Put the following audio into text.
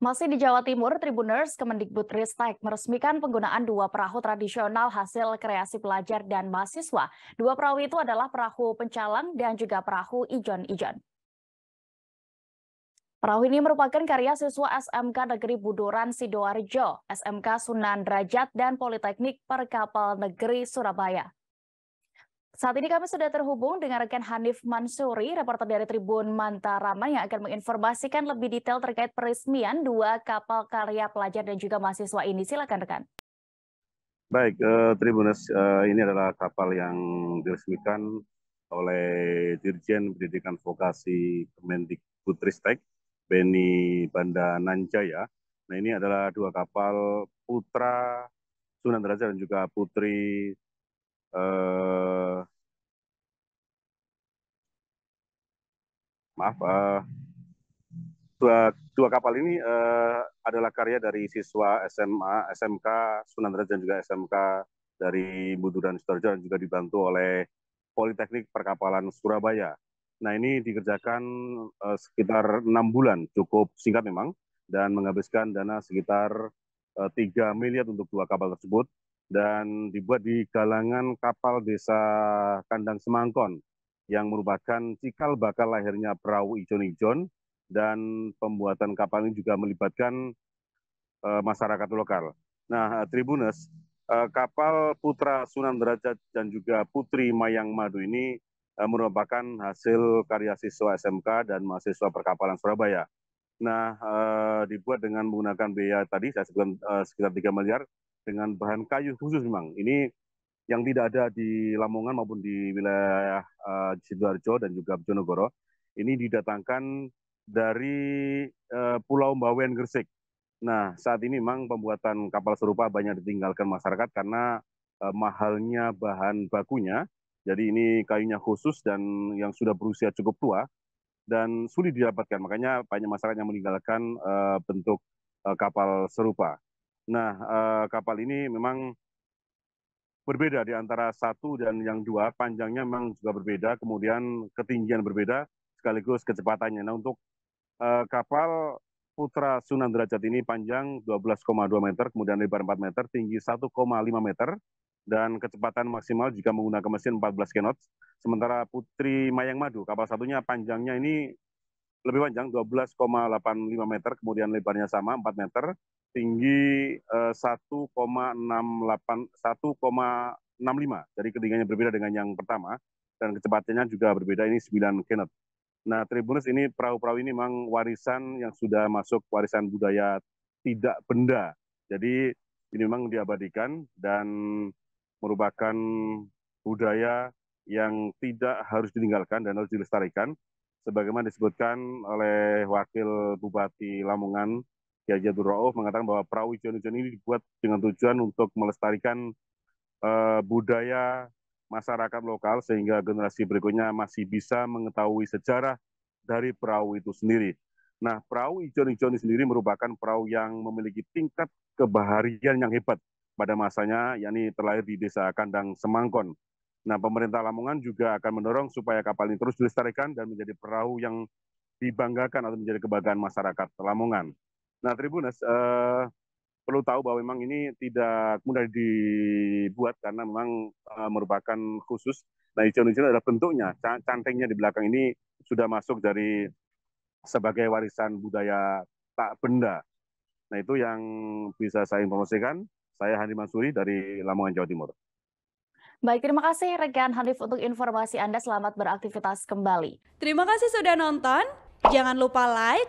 Masih di Jawa Timur, Tribuners Kemendikbud Ristek meresmikan penggunaan dua perahu tradisional hasil kreasi pelajar dan mahasiswa. Dua perahu itu adalah perahu pencalang dan juga perahu ijon-ijon. Perahu ini merupakan karya siswa SMK Negeri Buduran Sidoarjo, SMK Sunan Derajat, dan Politeknik Perkapal Negeri Surabaya. Saat ini kami sudah terhubung dengan rekan Hanif Mansuri, reporter dari Tribun Mantarama yang akan menginformasikan lebih detail terkait peresmian dua kapal karya pelajar dan juga mahasiswa ini. Silakan rekan. Baik, eh, Tribunus eh, ini adalah kapal yang diresmikan oleh Dirjen Pendidikan Vokasi Putristek Beni Banda Nanjaya. Nah ini adalah dua kapal Putra Sunan Raja dan juga Putri eh, maaf uh, dua, dua kapal ini uh, adalah karya dari siswa SMA, SMK Sunan dan juga SMK dari Buduran Sitorjo dan juga dibantu oleh Politeknik Perkapalan Surabaya. Nah ini dikerjakan uh, sekitar enam bulan, cukup singkat memang, dan menghabiskan dana sekitar uh, 3 miliar untuk dua kapal tersebut dan dibuat di galangan kapal desa Kandang Semangkon, yang merupakan cikal bakal lahirnya perahu ijon-ijon dan pembuatan kapal ini juga melibatkan uh, masyarakat lokal. Nah, eh, Tribunus, uh, kapal Putra Sunan Derajat dan juga Putri Mayang Madu ini uh, merupakan hasil karya siswa SMK dan mahasiswa perkapalan Surabaya. Nah, uh, dibuat dengan menggunakan biaya tadi saya sebutkan uh, sekitar 3 miliar dengan bahan kayu khusus memang. Ini yang tidak ada di Lamongan maupun di wilayah uh, Sidoarjo dan juga Bojonegoro ini didatangkan dari uh, Pulau Mbawen Gresik. Nah, saat ini memang pembuatan kapal serupa banyak ditinggalkan masyarakat karena uh, mahalnya bahan bakunya. Jadi ini kayunya khusus dan yang sudah berusia cukup tua dan sulit didapatkan. Makanya banyak masyarakat yang meninggalkan uh, bentuk uh, kapal serupa. Nah, uh, kapal ini memang berbeda di antara satu dan yang dua, panjangnya memang juga berbeda, kemudian ketinggian berbeda, sekaligus kecepatannya. Nah untuk uh, kapal Putra Sunan Derajat ini panjang 12,2 meter, kemudian lebar 4 meter, tinggi 1,5 meter, dan kecepatan maksimal jika menggunakan mesin 14 knots. Sementara Putri Mayang Madu, kapal satunya panjangnya ini lebih panjang 12,85 meter, kemudian lebarnya sama 4 meter, tinggi uh, eh, 1,65 jadi ketinggiannya berbeda dengan yang pertama dan kecepatannya juga berbeda ini 9 knot. Nah, Tribunus ini perahu-perahu ini memang warisan yang sudah masuk warisan budaya tidak benda. Jadi ini memang diabadikan dan merupakan budaya yang tidak harus ditinggalkan dan harus dilestarikan sebagaimana disebutkan oleh Wakil Bupati Lamongan Kiai Jadur Ra'uf mengatakan bahwa perahu ijon-ijon ini dibuat dengan tujuan untuk melestarikan uh, budaya masyarakat lokal sehingga generasi berikutnya masih bisa mengetahui sejarah dari perahu itu sendiri. Nah, perahu ijon-ijon sendiri merupakan perahu yang memiliki tingkat kebaharian yang hebat pada masanya, yakni terlahir di desa Kandang Semangkon. Nah, pemerintah Lamongan juga akan mendorong supaya kapal ini terus dilestarikan dan menjadi perahu yang dibanggakan atau menjadi kebanggaan masyarakat Lamongan. Nah, Tribunas uh, eh, perlu tahu bahwa memang ini tidak mudah dibuat karena memang uh, merupakan khusus. Nah, hijau-hijau adalah bentuknya, cantengnya di belakang ini sudah masuk dari sebagai warisan budaya tak benda. Nah, itu yang bisa saya informasikan. Saya Hani Mansuri dari Lamongan, Jawa Timur. Baik, terima kasih rekan Hanif untuk informasi Anda. Selamat beraktivitas kembali. Terima kasih sudah nonton. Jangan lupa like,